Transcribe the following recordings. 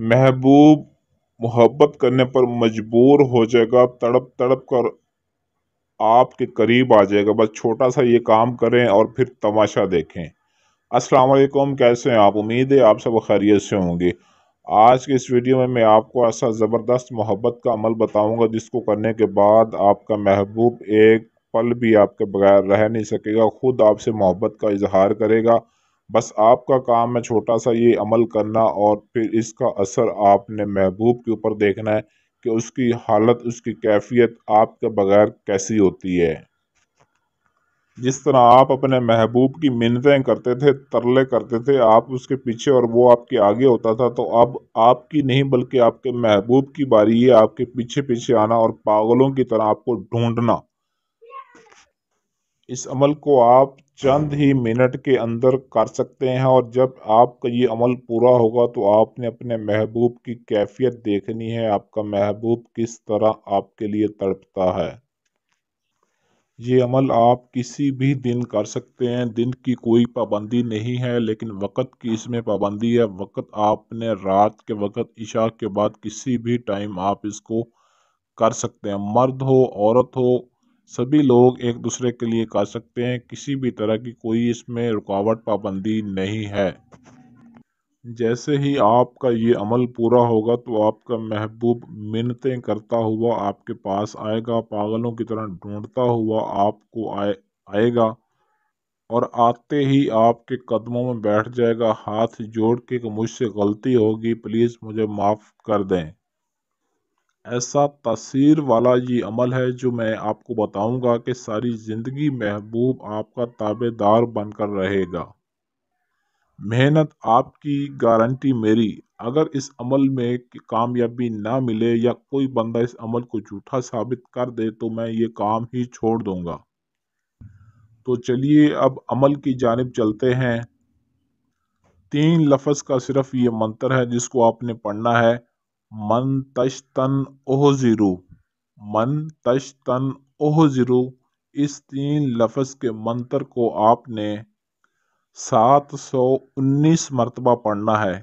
महबूब मोहब्बत करने पर मजबूर हो जाएगा तड़प तड़प कर आपके करीब आ जाएगा बस छोटा सा ये काम करें और फिर तमाशा देखें अस्सलाम वालेकुम कैसे हैं आप उम्मीद है आप सब खैरियत से होंगे आज के इस वीडियो में मैं आपको ऐसा ज़बरदस्त मोहब्बत का अमल बताऊंगा जिसको करने के बाद आपका महबूब एक पल भी आपके बगैर रह नहीं सकेगा ख़ुद आपसे मोहब्बत का इजहार करेगा बस आपका काम है छोटा सा ये अमल करना और फिर इसका असर आपने महबूब के ऊपर देखना है कि उसकी हालत उसकी कैफियत आपके बगैर कैसी होती है जिस तरह आप अपने महबूब की मिन्नतें करते थे तरले करते थे आप उसके पीछे और वो आपके आगे होता था तो अब आपकी नहीं बल्कि आपके महबूब की बारी है आपके पीछे पीछे आना और पागलों की तरह आपको ढूंढना इस अमल को आप चंद ही मिनट के अंदर कर सकते हैं और जब आपका ये अमल पूरा होगा तो आपने अपने महबूब की कैफियत देखनी है आपका महबूब किस तरह आपके लिए तड़पता है ये अमल आप किसी भी दिन कर सकते हैं दिन की कोई पाबंदी नहीं है लेकिन वक़्त की इसमें पाबंदी है वक़्त आपने रात के वक़्त इशा के बाद किसी भी टाइम आप इसको कर सकते हैं मर्द हो औरत हो सभी लोग एक दूसरे के लिए कर सकते हैं किसी भी तरह की कोई इसमें रुकावट पाबंदी नहीं है जैसे ही आपका ये अमल पूरा होगा तो आपका महबूब मिन्नतें करता हुआ आपके पास आएगा पागलों की तरह ढूंढता हुआ आपको आए आएगा और आते ही आपके कदमों में बैठ जाएगा हाथ जोड़ के मुझसे गलती होगी प्लीज़ मुझे माफ़ कर दें ऐसा तसीर वाला ये अमल है जो मैं आपको बताऊंगा कि सारी ज़िंदगी महबूब आपका ताबेदार बनकर रहेगा मेहनत आपकी गारंटी मेरी अगर इस अमल में कामयाबी ना मिले या कोई बंदा इस अमल को झूठा साबित कर दे तो मैं ये काम ही छोड़ दूंगा तो चलिए अब अमल की जानब चलते हैं तीन लफ्ज़ का सिर्फ ये मंत्र है जिसको आपने पढ़ना है मन तश तन ओह जीरो मन तश तन ओह जीरो इस तीन लफज के मंत्र को आपने सात सौ उन्नीस मरतबा पढ़ना है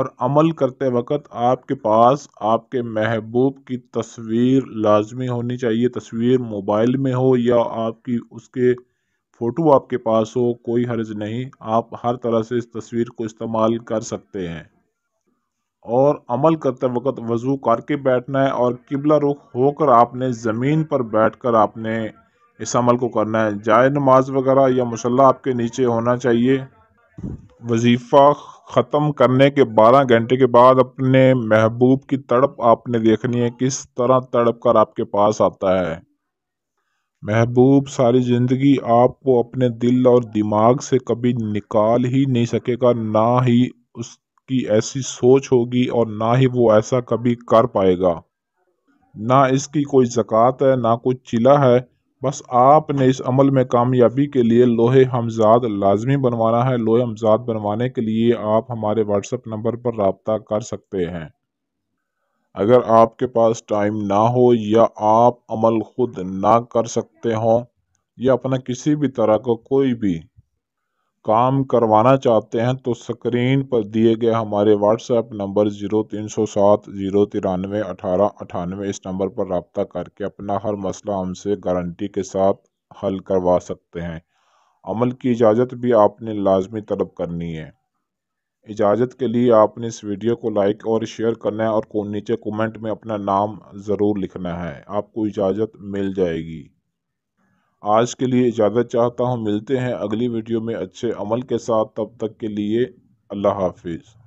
और अमल करते वक्त आपके पास आपके महबूब की तस्वीर लाजमी होनी चाहिए तस्वीर मोबाइल में हो या आपकी उसके फ़ोटो आपके पास हो कोई हर्ज नहीं आप हर तरह से इस तस्वीर को इस्तेमाल कर सकते हैं और अमल करते वक्त वज़ू करके बैठना है और किबला रुख होकर आपने ज़मीन पर बैठकर आपने इस अमल को करना है जाय नमाज वगैरह या मुसल्ला आपके नीचे होना चाहिए वजीफ़ा ख़त्म करने के 12 घंटे के बाद अपने महबूब की तड़प आपने देखनी है किस तरह तड़प कर आपके पास आता है महबूब सारी ज़िंदगी आपको अपने दिल और दिमाग से कभी निकाल ही नहीं सकेगा ना ही उस उसकी ऐसी सोच होगी और ना ही वो ऐसा कभी कर पाएगा ना इसकी कोई जक़ात है ना कोई चिला है बस आपने इस अमल में कामयाबी के लिए लोहे हमजाद लाजमी बनवाना है लोहे हमजाद बनवाने के लिए आप हमारे व्हाट्सएप नंबर पर रबता कर सकते हैं अगर आपके पास टाइम ना हो या आप अमल ख़ुद ना कर सकते हों या अपना किसी भी तरह का को कोई भी काम करवाना चाहते हैं तो स्क्रीन पर दिए गए हमारे व्हाट्सएप नंबर जीरो तीन सौ सात जीरो तिरानवे अठारह अठानवे इस नंबर पर रबता करके अपना हर मसला हमसे गारंटी के साथ हल करवा सकते हैं अमल की इजाज़त भी आपने लाजमी तलब करनी है इजाज़त के लिए आपने इस वीडियो को लाइक और शेयर करना है और नीचे कमेंट में अपना नाम ज़रूर लिखना है आपको इजाज़त मिल जाएगी आज के लिए इजाज़त चाहता हूँ मिलते हैं अगली वीडियो में अच्छे अमल के साथ तब तक के लिए अल्लाह हाफिज़